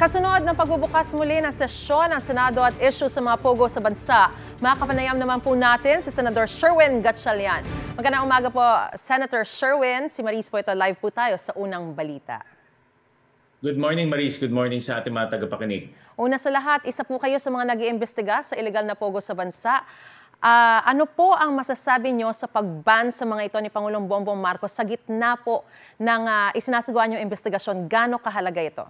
Kasunod ng pagbubukas muli ng sesyon ng Senado at isyu sa mga pogo sa bansa, makapanayam naman po natin si Senator Sherwin Gatchalian. Magandang umaga po, Senator Sherwin. Si Maris po ito, live po tayo sa unang balita. Good morning, Maris. Good morning sa ating mga tagapakinig. Una sa lahat, isa po kayo sa mga nag iimbestiga sa ilegal na pogo sa bansa. Uh, ano po ang masasabi nyo sa pagban sa mga ito ni Pangulong Bongbong Marcos sa gitna po ng uh, isinasagawa nyo investigasyon? Gano'ng kahalaga ito?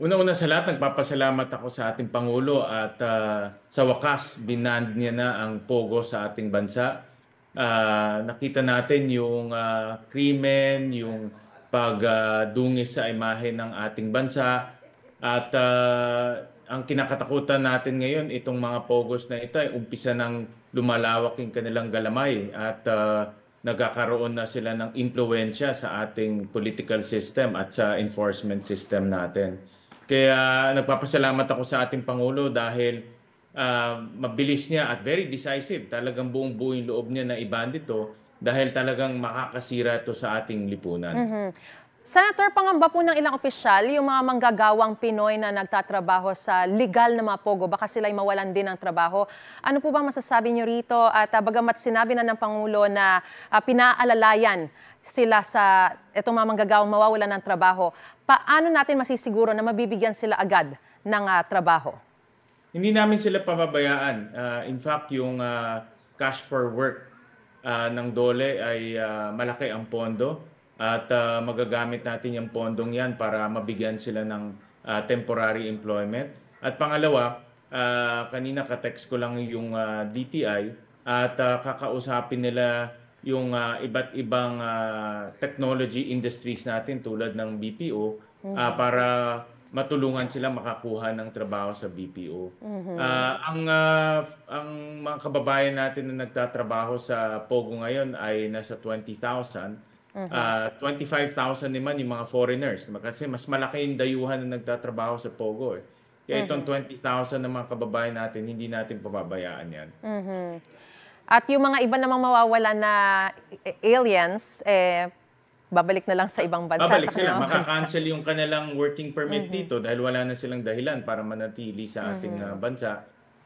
Una-una sa lahat, nagpapasalamat ako sa ating Pangulo at uh, sa wakas, binand niya na ang pogo sa ating bansa. Uh, nakita natin yung uh, krimen, yung pagdungis uh, sa imahe ng ating bansa. At uh, ang kinakatakutan natin ngayon, itong mga pogos na ito ay umpisa ng lumalawak yung kanilang galamay at uh, nagkakaroon na sila ng impluensya sa ating political system at sa enforcement system natin. Kaya nagpapasalamat ako sa ating Pangulo dahil uh, mabilis niya at very decisive. Talagang buong buong loob niya na iband dito dahil talagang makakasira ito sa ating lipunan. Mm-hmm. Senator, pangamba po ng ilang opisyal, yung mga manggagawang Pinoy na nagtatrabaho sa legal na mga pogo, baka sila'y mawalan din ng trabaho. Ano po ba masasabi niyo rito? At uh, bagamat sinabi na ng Pangulo na uh, pinaalalayan sila sa itong mga manggagawang mawawala ng trabaho, paano natin masisiguro na mabibigyan sila agad ng uh, trabaho? Hindi namin sila pababayaan. Uh, in fact, yung uh, cash for work uh, ng DOLE ay uh, malaki ang pondo at uh, magagamit natin yung pondong yan para mabigyan sila ng uh, temporary employment. At pangalawa, uh, kanina ka-text ko lang yung uh, DTI at uh, kakausapin nila yung uh, iba't ibang uh, technology industries natin tulad ng BPO mm-hmm. uh, para matulungan sila makakuha ng trabaho sa BPO. Mm-hmm. Uh, ang uh, ang mga kababayan natin na nagtatrabaho sa Pogo ngayon ay nasa 20,000. Uh-huh. Uh, 25,000 naman yung mga foreigners kasi mas malaki yung dayuhan na nagtatrabaho sa Pogo. Eh. Kaya itong mm-hmm. uh-huh. 20,000 ng mga kababayan natin, hindi natin pababayaan yan. Uh-huh. At yung mga iba namang mawawala na eh, aliens, eh, babalik na lang sa ibang bansa. Babalik sa sila. Makakancel yung kanilang working permit mm-hmm. dito dahil wala na silang dahilan para manatili sa ating mm-hmm. Ah, bansa.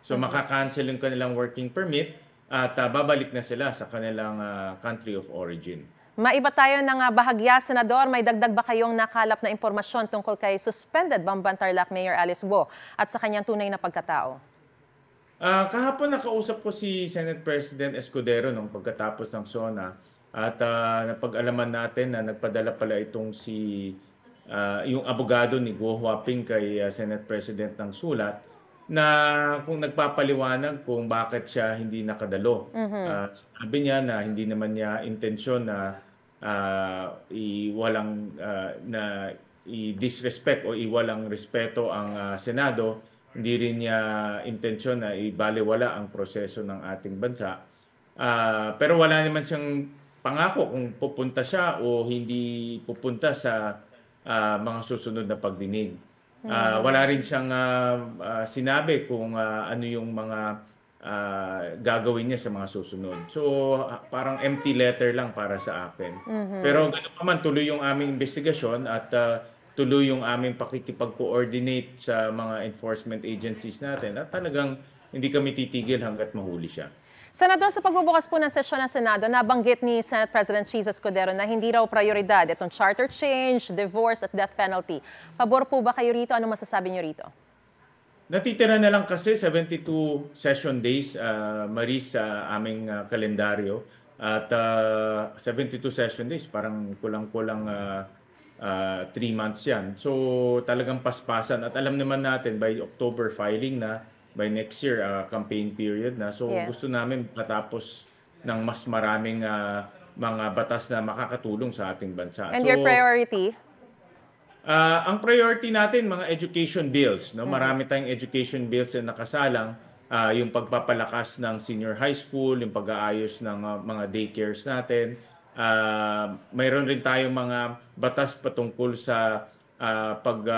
So mm-hmm. makakancel yung kanilang working permit at uh, babalik na sila sa kanilang uh, country of origin. Maiba tayo ng bahagya, Senador. May dagdag ba kayong nakalap na impormasyon tungkol kay suspended Bambantarlac Mayor Alice Wu at sa kanyang tunay na pagkatao? Ah, kahapon nakausap ko si Senate President Escudero nung pagkatapos ng SONA at ah, napag-alaman natin na nagpadala pala itong si ah, yung abogado ni Guo Huaping kay ah, Senate President ng sulat na kung nagpapaliwanag kung bakit siya hindi nakadalo. Mm-hmm. Ah, sabi niya na hindi naman niya intensyon na ah, iwalang ah, na i-disrespect o iwalang respeto ang ah, Senado hindi rin niya intensyon na ibaliwala ang proseso ng ating bansa. Uh, pero wala naman siyang pangako kung pupunta siya o hindi pupunta sa uh, mga susunod na pagdinig. Uh, wala rin siyang uh, uh, sinabi kung uh, ano yung mga uh, gagawin niya sa mga susunod. So uh, parang empty letter lang para sa akin. Mm-hmm. Pero ganoon pa man tuloy yung aming investigasyon at uh, tuloy yung aming pakikipag-coordinate sa mga enforcement agencies natin at talagang hindi kami titigil hanggat mahuli siya. Senador, sa pagbubukas po ng sesyon ng Senado, nabanggit ni Senate President Jesus Codero na hindi raw prioridad itong charter change, divorce at death penalty. Pabor po ba kayo rito? Ano masasabi niyo rito? Natitira na lang kasi 72 session days, uh, Maris, sa uh, aming uh, kalendaryo. At uh, ah, 72 session days, parang kulang-kulang uh, uh, three months yan. So talagang paspasan at alam naman natin by October filing na, by next year uh, campaign period na. So yes. gusto namin patapos ng mas maraming uh, mga batas na makakatulong sa ating bansa. And so, your priority? Uh, ang priority natin, mga education bills. No? Mm-hmm. Marami tayong education bills na nakasalang. Uh, yung pagpapalakas ng senior high school, yung pag-aayos ng uh, mga daycares natin, Uh, mayroon rin tayong mga batas patungkol sa uh, pag uh,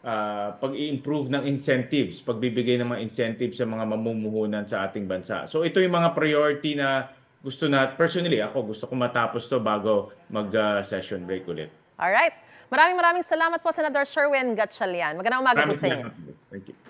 ah, uh, pag-improve ng incentives, pagbibigay ng mga incentives sa mga mamumuhunan sa ating bansa. So ito yung mga priority na gusto na personally ako gusto ko matapos to bago mag-session break ulit. All right. Maraming maraming salamat po Senator Sherwin Gatchalian. Magandang umaga maraming po sa inyo. Salamat.